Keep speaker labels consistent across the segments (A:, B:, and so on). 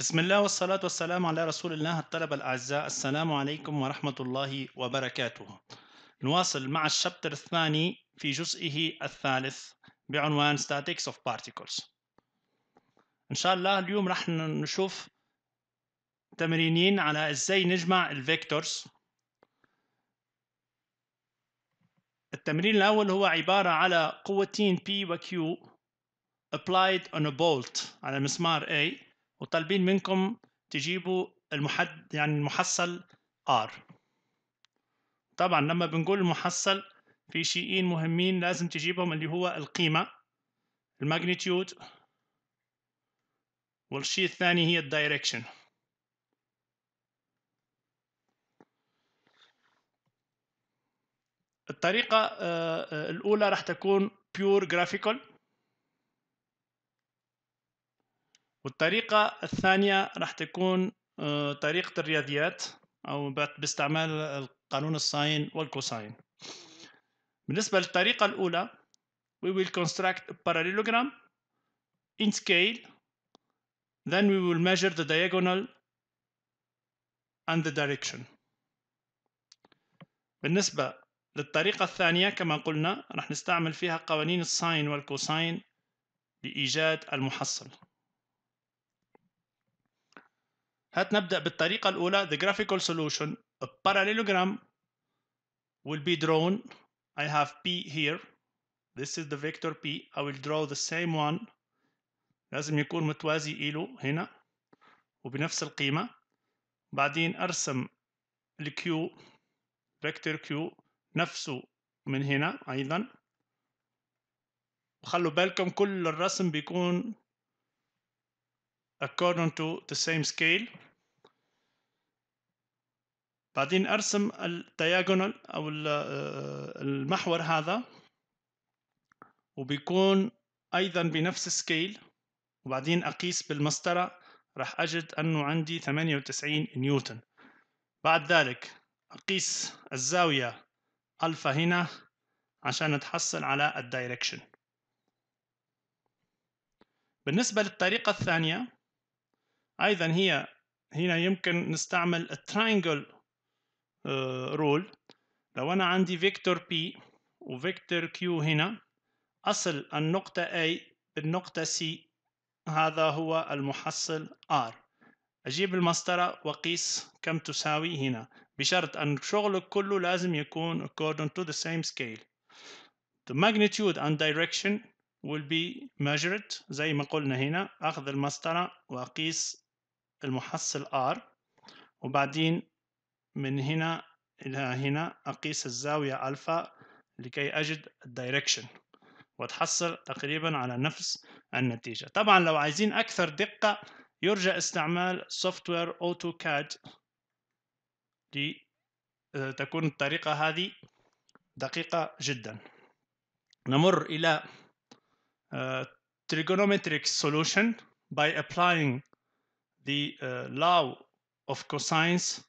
A: بسم الله والصلاة والسلام على رسول الله الطلبة الأعزاء السلام عليكم ورحمة الله وبركاته نواصل مع الشابتر الثاني في جزئه الثالث بعنوان Statics of Particles إن شاء الله اليوم رح نشوف تمرينين على إزاي نجمع الفيكتورز التمرين الأول هو عبارة على قوتين P و Q applied on a bolt على مسمار A وطالبين منكم تجيبوا المحد يعني المحصل R طبعا لما بنقول المحصل في شيئين مهمين لازم تجيبهم اللي هو القيمة الماجنتيود والشيء الثاني هي الدايركشن الطريقة آه، آه، الأولى راح تكون pure graphical والطريقة الثانية راح تكون آه، طريقة الرياضيات أو باستعمال القانون الساين والكوساين بالنسبة للطريقة الأولى we will construct a parallelogram in scale then we will measure the diagonal and the direction بالنسبة للطريقة الثانية كما قلنا راح نستعمل فيها قوانين الساين والكوساين لإيجاد المحصل هات نبدأ بالطريقة الأولى the graphical solution a parallelogram will be drawn I have P here this is the vector P I will draw the same one لازم يكون متوازي إلو هنا وبنفس القيمة بعدين أرسم الكيو فيكتور كيو نفسه من هنا أيضا وخلوا بالكم كل الرسم بيكون according to the same scale بعدين ارسم الدياجونال او آه، آه، المحور هذا وبيكون ايضا بنفس السكيل وبعدين اقيس بالمسطره راح اجد انه عندي 98 نيوتن بعد ذلك اقيس الزاويه الفا هنا عشان اتحصل على الدايركشن بالنسبه للطريقه الثانيه ايضا هي هنا يمكن نستعمل الترينجل رول آه، لو أنا عندي فيكتور بي وفيكتور كيو هنا أصل النقطة A بالنقطة C هذا هو المحصل R أجيب المسطرة وأقيس كم تساوي هنا بشرط أن شغلك كله لازم يكون according to the same scale the magnitude and direction will be measured زي ما قلنا هنا أخذ المسطرة وأقيس المحصل R وبعدين من هنا إلى هنا أقيس الزاوية ألفا لكي أجد الدايركشن وتحصل تقريبا على نفس النتيجة طبعا لو عايزين أكثر دقة يرجى استعمال سوفتوير AutoCAD لتكون آه، الطريقة هذه دقيقة جدا نمر إلى آه، trigonometric solution by applying the آه، law of cosines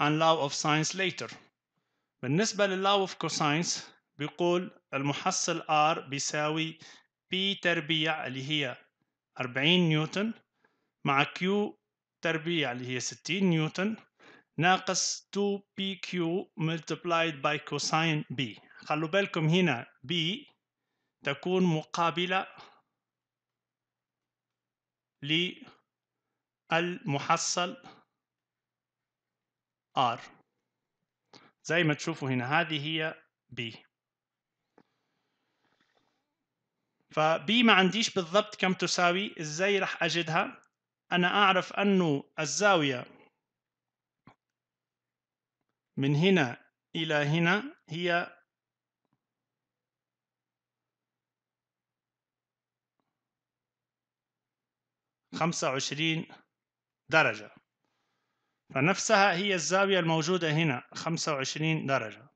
A: عن law of sines later بالنسبة لل law of cosines بيقول المحصل R بيساوي P تربيع اللي هي 40 نيوتن مع Q تربيع اللي هي 60 نيوتن ناقص 2PQ multiplied by cosine B خلوا بالكم هنا B تكون مقابلة للمحصل R زي ما تشوفوا هنا هذه هي B B ما عنديش بالضبط كم تساوي ازاي راح اجدها انا اعرف انه الزاوية من هنا الى هنا هي خمسة وعشرين درجة فنفسها هي الزاوية الموجودة هنا 25 درجة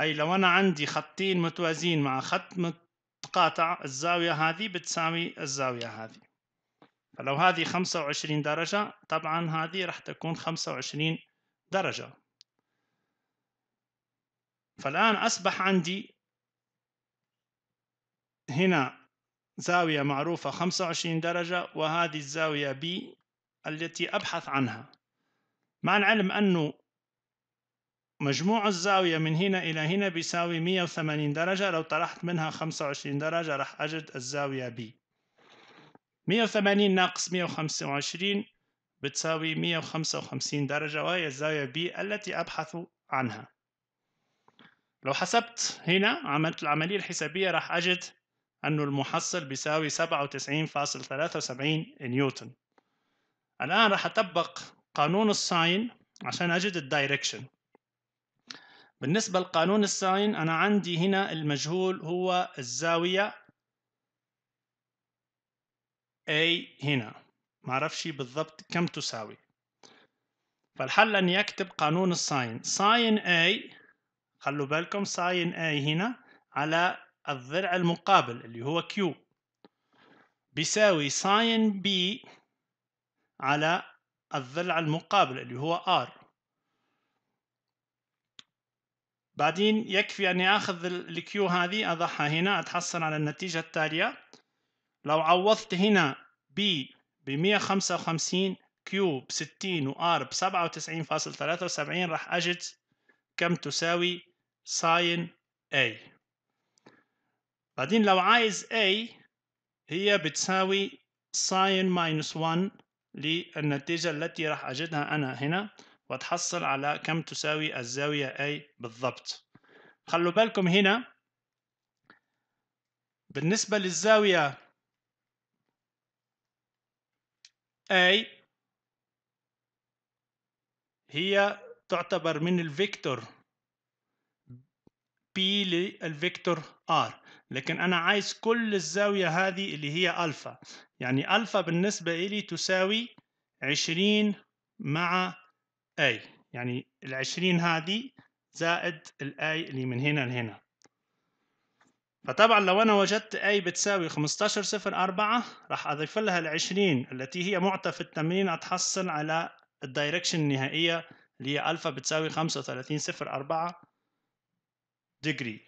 A: أي لو أنا عندي خطين متوازيين مع خط متقاطع الزاوية هذه بتساوي الزاوية هذه فلو هذه 25 درجة طبعا هذه راح تكون 25 درجة فالآن أصبح عندي هنا زاوية معروفة 25 درجة وهذه الزاوية B التي أبحث عنها مع العلم أنه مجموع الزاوية من هنا إلى هنا بيساوي 180 درجة لو طرحت منها 25 درجة راح أجد الزاوية B 180 ناقص 125 بتساوي 155 درجة وهي الزاوية B التي أبحث عنها لو حسبت هنا عملت العملية الحسابية راح أجد أن المحصل بيساوي 97.73 نيوتن الآن راح أطبق قانون الساين عشان أجد الدايركشن بالنسبة لقانون الساين أنا عندي هنا المجهول هو الزاوية A هنا معرفش بالضبط كم تساوي فالحل أن يكتب قانون الساين ساين A خلوا بالكم ساين A هنا على الضلع المقابل اللي هو Q بيساوي ساين B على الضلع المقابل اللي هو R بعدين يكفي أني أخذ Q هذه أضعها هنا أتحصل على النتيجة التالية لو عوضت هنا B ب 155 Q ب 60 و R ب 97.73 راح أجد كم تساوي ساين A بعدين لو عايز A هي بتساوي ساين ماينس 1 للنتيجة التي راح أجدها أنا هنا وتحصل على كم تساوي الزاوية A بالضبط خلوا بالكم هنا بالنسبة للزاوية A هي تعتبر من الفيكتور بي للفيكتور ار لكن انا عايز كل الزاويه هذه اللي هي الفا يعني الفا بالنسبه لي تساوي 20 مع اي يعني ال 20 هذه زائد الاي اللي من هنا لهنا فطبعا لو انا وجدت اي بتساوي 1504 راح اضيف لها ال 20 التي هي معطى في التمرين اتحصل على الدايركشن النهائيه اللي هي الفا بتساوي 3504 degree